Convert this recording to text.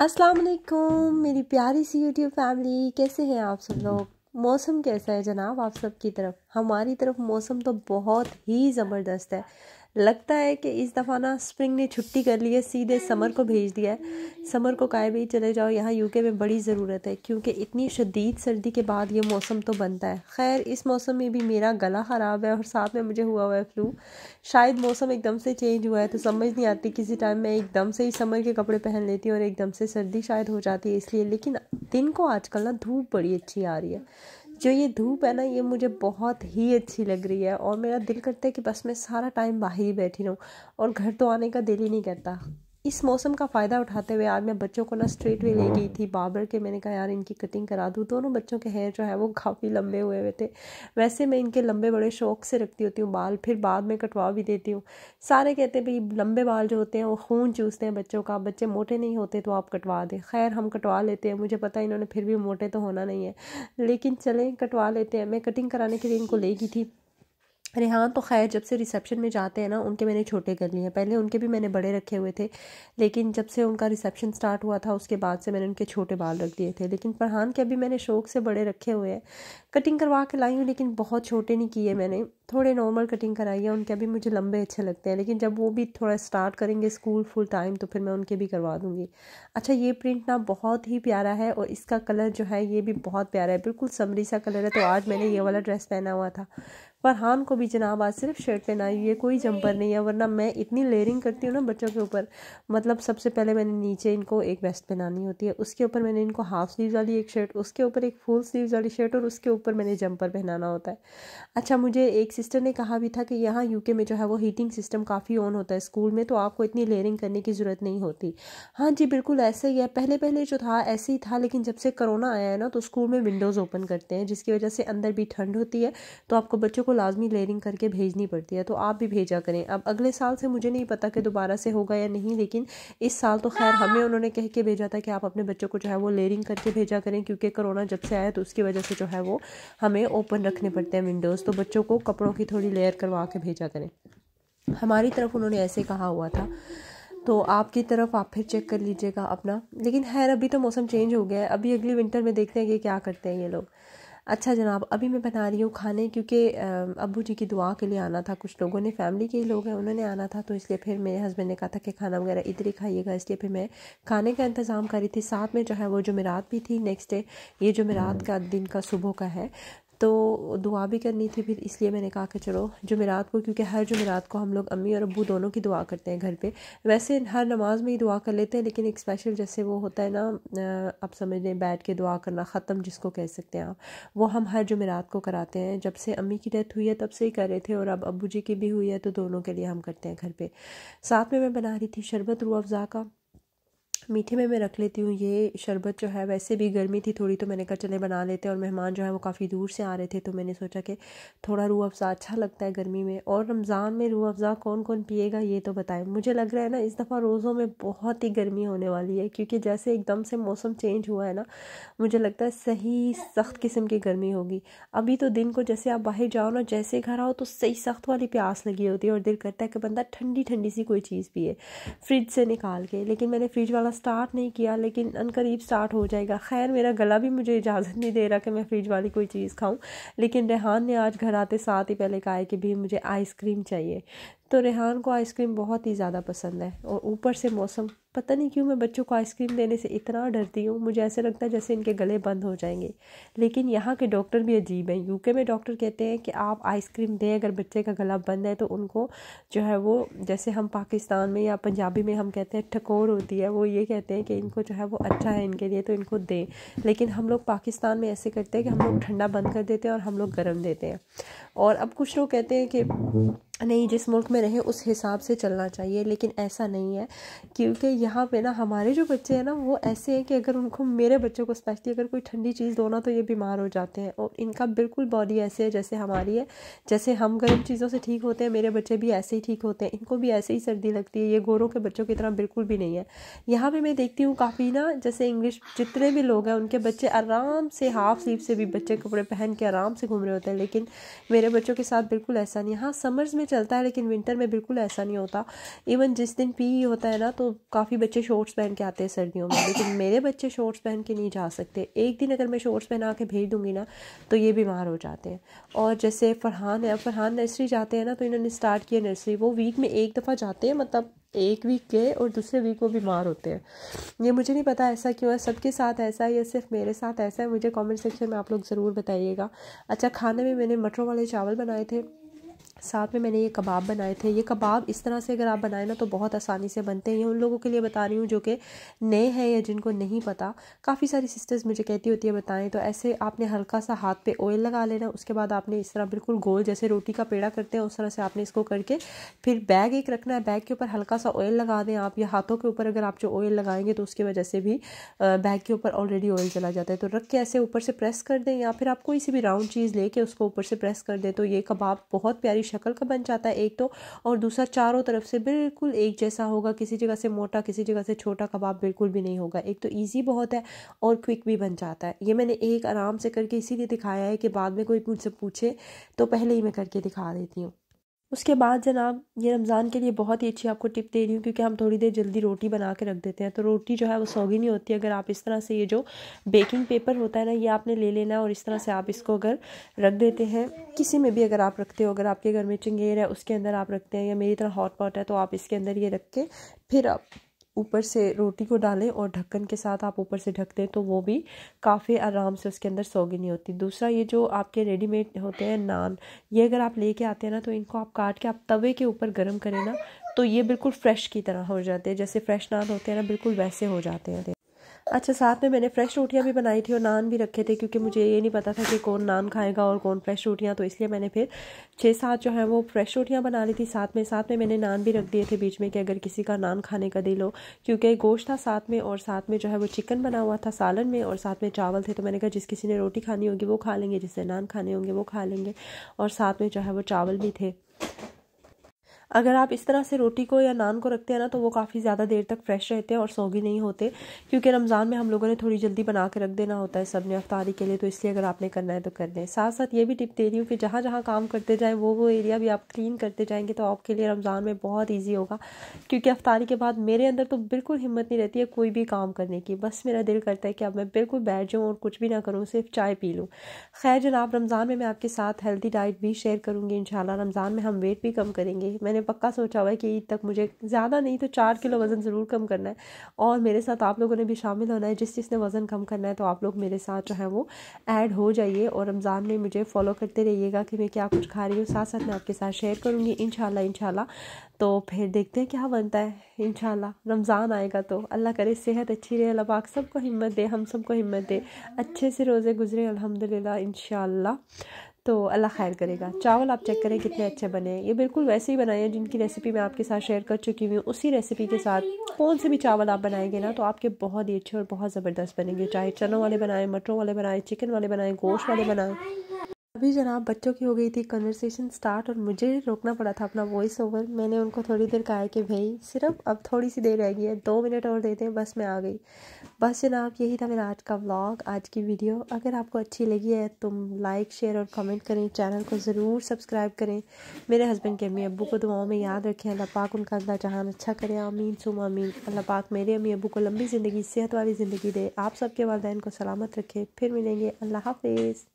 अस्सलाम वालेकुम मेरी प्यारी सी यूट्यूब फैमिली कैसे हैं आप सब लोग मौसम कैसा है जनाब आप सब की तरफ हमारी तरफ मौसम तो बहुत ही ज़बरदस्त है लगता है कि इस दफ़ा ना स्प्रिंग ने छुट्टी कर ली है सीधे समर को भेज दिया है समर को काय भी चले जाओ यहाँ यूके में बड़ी ज़रूरत है क्योंकि इतनी शदीद सर्दी के बाद ये मौसम तो बनता है खैर इस मौसम में भी मेरा गला ख़राब है और साथ में मुझे हुआ हुआ है फ्लू शायद मौसम एकदम से चेंज हुआ है तो समझ नहीं आती किसी टाइम मैं एकदम से ही समर के कपड़े पहन लेती हूँ और एकदम से सर्दी शायद हो जाती है इसलिए लेकिन दिन को आजकल ना धूप बड़ी अच्छी आ रही है जो ये धूप है ना ये मुझे बहुत ही अच्छी लग रही है और मेरा दिल करता है कि बस मैं सारा टाइम बाहर ही बैठी रहूँ और घर तो आने का दिल ही नहीं करता इस मौसम का फ़ायदा उठाते हुए आज मैं बच्चों को ना स्ट्रेट वे ले गई थी बाबर के मैंने कहा यार इनकी कटिंग करा दूँ दोनों बच्चों के हेयर जो है वो काफ़ी लंबे हुए हुए थे वैसे मैं इनके लंबे बड़े शौक से रखती होती हूँ बाल फिर बाद में कटवा भी देती हूँ सारे कहते हैं भाई लंबे बाल जो होते हैं वो खून चूसते हैं बच्चों का बच्चे मोटे नहीं होते तो आप कटवा दें खैर हम कटवा लेते हैं मुझे पता इन्होंने फिर भी मोटे तो होना नहीं है लेकिन चलें कटवा लेते हैं मैं कटिंग कराने के लिए इनको ले गई थी रेहान तो खैर जब से रिसेप्शन में जाते हैं ना उनके मैंने छोटे कर लिए हैं पहले उनके भी मैंने बड़े रखे हुए थे लेकिन जब से उनका रिसेप्शन स्टार्ट हुआ था उसके बाद से मैंने उनके छोटे बाल रख दिए थे लेकिन फरहान के अभी मैंने शौक से बड़े रखे हुए हैं कटिंग करवा के लाई हूँ लेकिन बहुत छोटे नहीं किए मैंने थोड़े नॉर्मल कटिंग कराइए उनके अभी मुझे लंबे अच्छे लगते हैं लेकिन जब वो भी थोड़ा स्टार्ट करेंगे स्कूल फुल टाइम तो फिर मैं उनके भी करवा दूँगी अच्छा ये प्रिंट ना बहुत ही प्यारा है और इसका कलर जो है ये भी बहुत प्यारा है बिल्कुल समरी सा कलर है तो आज मैंने ये वाला ड्रेस पहना हुआ था फरहान को भी जनाब आज सिर्फ शर्ट पहनाई हुई है कोई जंपर नहीं है वरना मैं इतनी लेयरिंग करती हूँ ना बच्चों के ऊपर मतलब सबसे पहले मैंने नीचे इनको एक वेस्ट पहनानी होती है उसके ऊपर मैंने इनको हाफ स्लीव वाली एक शर्ट उसके ऊपर एक फुल स्लीव वाली शर्ट और उसके ऊपर मैंने जंपर पहनाना होता है अच्छा मुझे एक सिस्टर ने कहा भी था कि यहाँ यूके में जो है वो हीटिंग सिस्टम काफ़ी ऑन होता है स्कूल में तो आपको इतनी लेयरिंग करने की ज़रूरत नहीं होती हाँ जी बिल्कुल ऐसे ही है पहले पहले जो था ऐसे ही था लेकिन जब से कोरोना आया है ना तो स्कूल में विंडोज़ ओपन करते हैं जिसकी वजह से अंदर भी ठंड होती है तो आपको बच्चों को लाजमी लेयरिंग करके भेजनी पड़ती है तो आप भी भेजा करें अब अगले साल से मुझे नहीं पता कि दोबारा से होगा या नहीं लेकिन इस साल तो खैर हमें उन्होंने कह के भेजा था कि आप अपने बच्चों को जो है वो लेयरिंग करके भेजा करें क्योंकि कोरोना जब से आया तो उसकी वजह से जो है वो हमें ओपन रखने पड़ते हैं विंडोज़ तो बच्चों को कपड़ों कपड़ों की थोड़ी लेयर करवा के भेजा करें हमारी तरफ उन्होंने ऐसे कहा हुआ था तो आपकी तरफ आप फिर चेक कर लीजिएगा अपना लेकिन खैर अभी तो मौसम चेंज हो गया है अभी अगली विंटर में देखते हैं कि क्या करते हैं ये लोग अच्छा जनाब अभी मैं बना रही हूँ खाने क्योंकि अबू जी की दुआ के लिए आना था कुछ लोगों ने फैमिली के ही लोग हैं उन्होंने आना था तो इसलिए फिर मेरे हस्बैंड ने कहा था कि खाना वगैरह इधर ही खाइएगा इसलिए फिर मैं खाने का इंतज़ाम कर रही थी साथ में जो है वो जमेरात भी थी नेक्स्ट डे ये जमेरात का दिन का सुबह का है तो दुआ भी करनी थी फिर इसलिए मैंने कहा कि चलो जुमेरात को क्योंकि हर जुमेरात को हम लोग अम्मी और अबू दोनों की दुआ करते हैं घर पे वैसे हर नमाज में ही दुआ कर लेते हैं लेकिन एक स्पेशल जैसे वो होता है ना आप समझ लें बैठ के दुआ करना ख़त्म जिसको कह सकते हैं आप वो हम हर जुमेरात को कराते हैं जब से अम्मी की डेथ हुई है तब से ही कर रहे थे और अब अबू जी की भी हुई है तो दोनों के लिए हम करते हैं घर पर साथ में मैं बना रही थी शरबत रू अफ़ज़ा का मीठे में मैं रख लेती हूँ ये शरबत जो है वैसे भी गर्मी थी थोड़ी तो मैंने कहा चले बना लेते हैं और मेहमान जो है वो काफ़ी दूर से आ रहे थे तो मैंने सोचा कि थोड़ा रूह अफ़ज़ा अच्छा लगता है गर्मी में और रमज़ान में रूह अफ़ज़ा कौन कौन पिएगा ये तो बताएं मुझे लग रहा है ना इस दफ़ा रोज़ों में बहुत ही गर्मी होने वाली है क्योंकि जैसे एकदम से मौसम चेंज हुआ है ना मुझे लगता है सही सख्त किस्म की गर्मी होगी अभी तो दिन को जैसे आप बाहर जाओ ना जैसे घर आओ तो सही सख्त वाली प्यास लगी होती है और दिल करता है कि बंदा ठंडी ठंडी सी कोई चीज़ पिए फ्रिज से निकाल के लेकिन मैंने फ्रिज वाला स्टार्ट नहीं किया लेकिन अनकरीब स्टार्ट हो जाएगा खैर मेरा गला भी मुझे इजाज़त नहीं दे रहा कि मैं फ्रिज वाली कोई चीज़ खाऊं लेकिन रेहान ने आज घर आते साथ ही पहले कहा है कि भी मुझे आइसक्रीम चाहिए तो रेहान को आइसक्रीम बहुत ही ज़्यादा पसंद है और ऊपर से मौसम पता नहीं क्यों मैं बच्चों को आइसक्रीम देने से इतना डरती हूँ मुझे ऐसे लगता है जैसे इनके गले बंद हो जाएंगे लेकिन यहाँ के डॉक्टर भी अजीब हैं यूके में डॉक्टर कहते हैं कि आप आइसक्रीम दें अगर बच्चे का गला बंद है तो उनको जो है वो जैसे हम पाकिस्तान में या पंजाबी में हम कहते हैं ठकोर होती है वो ये कहते हैं कि इनको जो है वो अच्छा है इनके लिए तो इनको दें लेकिन हम लोग पाकिस्तान में ऐसे करते हैं कि हम लोग ठंडा बंद कर देते हैं और हम लोग गर्म देते हैं और अब कुछ लोग कहते हैं कि नहीं जिस मुल्क में रहें उस हिसाब से चलना चाहिए लेकिन ऐसा नहीं है क्योंकि यहाँ पे ना हमारे जो बच्चे हैं ना वो ऐसे हैं कि अगर उनको मेरे बच्चों को स्पेशली अगर कोई ठंडी चीज़ दो ना तो ये बीमार हो जाते हैं और इनका बिल्कुल बॉडी ऐसे है जैसे हमारी है जैसे हम गर्म चीज़ों से ठीक होते हैं मेरे बच्चे भी ऐसे ही ठीक होते हैं इनको भी ऐसे ही सर्दी लगती है ये गोरों के बच्चों की तरह बिल्कुल भी नहीं है यहाँ पर मैं देखती हूँ काफ़ी ना जैसे इंग्लिश जितने भी लोग हैं उनके बच्चे आराम से हाफ स्लीव से भी बच्चे कपड़े पहन के आराम से घूम रहे होते हैं लेकिन मेरे बच्चों के साथ बिल्कुल ऐसा नहीं हाँ समर्स में चलता है लेकिन विंटर में बिल्कुल ऐसा नहीं होता इवन जिस दिन पी होता है ना तो काफ़ी बच्चे शॉर्ट्स पहन के आते हैं सर्दियों में लेकिन मेरे बच्चे शॉर्ट्स पहन के नहीं जा सकते एक दिन अगर मैं शॉर्ट्स पहना के भेज दूँगी ना तो ये बीमार हो जाते हैं और जैसे फरहान है फरहान नर्सरी जाते हैं ना तो इन्होंने स्टार्ट किया नर्सरी वो वीक में एक दफ़ा जाते हैं मतलब एक वीक के और दूसरे वीक वो बीमार होते हैं ये मुझे नहीं पता ऐसा क्यों है सबके साथ ऐसा है या सिर्फ मेरे साथ ऐसा है मुझे कमेंट सेक्शन में आप लोग ज़रूर बताइएगा अच्छा खाने में मैंने मटरों वाले चावल बनाए थे साथ में मैंने ये कबाब बनाए थे ये कबाब इस तरह से अगर आप बनाए ना तो बहुत आसानी से बनते हैं ये उन लोगों के लिए बता रही हूँ जो कि नए हैं या जिनको नहीं पता काफ़ी सारी सिस्टर्स मुझे कहती होती है बताएं तो ऐसे आपने हल्का सा हाथ पे ऑयल लगा लेना उसके बाद आपने इस तरह बिल्कुल गोल जैसे रोटी का पेड़ा करते हैं उस तरह से आपने इसको करके फिर बैग एक रखना है बैग के ऊपर हल्का सा ऑयल लगा दें आप या हाथों के ऊपर अगर आप जो ऑयल लगाएंगे तो उसकी वजह से भी बैग के ऊपर ऑलरेडी ऑयल चला जाता है तो रख के ऐसे ऊपर से प्रेस कर दें या फिर आप कोई सी भी राउंड चीज़ ले उसको ऊपर से प्रेस कर दें तो ये कबाब बहुत प्यारी शक्ल का बन जाता है एक तो और दूसरा चारों तरफ से बिल्कुल एक जैसा होगा किसी जगह से मोटा किसी जगह से छोटा कबाब बिल्कुल भी नहीं होगा एक तो ईजी बहुत है और क्विक भी बन जाता है ये मैंने एक आराम से करके इसीलिए दिखाया है कि बाद में कोई मुझसे पूछे तो पहले ही मैं करके दिखा देती हूँ उसके बाद जनाब ये रमज़ान के लिए बहुत ही अच्छी आपको टिप दे रही हूँ क्योंकि हम थोड़ी देर जल्दी रोटी बना के रख देते हैं तो रोटी जो है वो सौगी नहीं होती अगर आप इस तरह से ये जो बेकिंग पेपर होता है ना ये आपने ले लेना है और इस तरह से आप इसको अगर रख देते हैं किसी में भी अगर आप रखते हो अगर आपके घर में चंगेर है उसके अंदर आप रखते हैं या मेरी तरह हॉट पॉट है तो आप इसके अंदर ये रख के फिर आप ऊपर से रोटी को डालें और ढक्कन के साथ आप ऊपर से ढक दें तो वो भी काफ़ी आराम से उसके अंदर सोगी नहीं होती दूसरा ये जो आपके रेडीमेड होते हैं नान ये अगर आप लेके आते हैं ना तो इनको आप काट के आप तवे के ऊपर गर्म करें ना तो ये बिल्कुल फ्रेश की तरह हो जाते हैं जैसे फ्रेश नान होते हैं ना बिल्कुल वैसे हो जाते हैं अच्छा साथ में मैंने फ्रेश रोटियां भी बनाई थी और नान भी रखे थे क्योंकि मुझे ये नहीं पता था कि कौन नान खाएगा और कौन फ्रेश रोटियां तो इसलिए मैंने फिर छः सात जो है वो फ्रेश रोटियां बना ली थी साथ में साथ में मैंने नान भी रख दिए थे बीच में कि अगर किसी का नान खाने का दिल हो क्योंकि गोश्त था साथ में और साथ में जो है वो चिकन बना हुआ था सालन में और साथ में चावल थे तो मैंने कहा जिस किसी ने रोटी खानी होगी वो खा लेंगे जिससे नान खाने होंगे वो खा लेंगे और साथ में जो है वो चावल भी थे अगर आप इस तरह से रोटी को या नान को रखते हैं ना तो वो काफ़ी ज़्यादा देर तक फ्रेश रहते हैं और सोगी नहीं होते क्योंकि रमज़ान में हम लोगों ने थोड़ी जल्दी बना के रख देना होता है सब ने अफ्तारी के लिए तो इसलिए अगर आपने करना है तो कर लें साथ साथ ये भी टिप दे रही हूँ कि जहाँ जहाँ काम करते जाएँ वो वो एरिया भी आप क्लीन करते जाएंगे तो आपके लिए रमज़ान में बहुत ईजी होगा क्योंकि अफ्तारी के बाद मेरे अंदर तो बिल्कुल हिम्मत नहीं रहती है कोई भी काम करने की बस मेरा दिल करता है कि अब मैं बिल्कुल बैठ जाऊँ और कुछ भी ना करूँ सिर्फ चाय पी लूँ खैर जनाब रमज़ान में मैं आपके साथ हेल्दी डाइट भी शेयर करूँगी इन रमज़ान में हम वेट भी कम करेंगे मैंने मैंने पक्का सोचा हुआ है कि ईद तक मुझे ज़्यादा नहीं तो चार किलो वज़न ज़रूर कम करना है और मेरे साथ आप लोगों ने भी शामिल होना है जिस जिसने वज़न कम करना है तो आप लोग मेरे साथ जो है वो ऐड हो जाइए और रमज़ान में मुझे फॉलो करते रहिएगा कि मैं क्या कुछ खा रही हूँ साथ साथ मैं आपके साथ शेयर करूँगी इन शाला तो फिर देखते हैं क्या बनता है इन रमज़ान आएगा तो अल्लाह करे सेहत अच्छी रहे अल्लाह पाक सबको हिम्मत दे हम सबको हिम्मत दे अच्छे से रोज़े गुजरे अलहमदिल्ला इन तो अल्लाह खैर करेगा चावल आप चेक करें कितने अच्छे बने हैं ये बिल्कुल वैसे ही बनाए हैं जिनकी रेसिपी मैं आपके साथ शेयर कर चुकी हूँ उसी रेसिपी के साथ कौन से भी चावल आप बनाएंगे ना तो आपके बहुत ही अच्छे और बहुत ज़बरदस्त बनेंगे चाहे चनों वाले बनाएं मटरों वाले बनाएं चिकन वाले बनाएं गोश्त वाले बनाएं अभी जनाब बच्चों की हो गई थी कन्वर्सेशन स्टार्ट और मुझे रोकना पड़ा था अपना वॉइस ओवर मैंने उनको थोड़ी देर कहा कि भाई सिर्फ अब थोड़ी सी देर रह गई है दो मिनट और देते हैं बस मैं आ गई बस जनाब यही था मेरा आज का व्लॉग आज की वीडियो अगर आपको अच्छी लगी है तो लाइक शेयर और कमेंट करें चैनल को ज़रूर सब्सक्राइब करें मेरे हस्बैंड के अम्मी अबू को दुआओं में याद रखें अल्लाह पाक उनका अल्लाह जहान अच्छा करें आमीन सुम आमीन अल्लाह पाक मेरे अम्मी अबू को लंबी ज़िंदगी सेहत वाली ज़िंदगी दे आप सबके वालदेन को सलामत रखें फिर मिलेंगे अल्लाह हाफिज़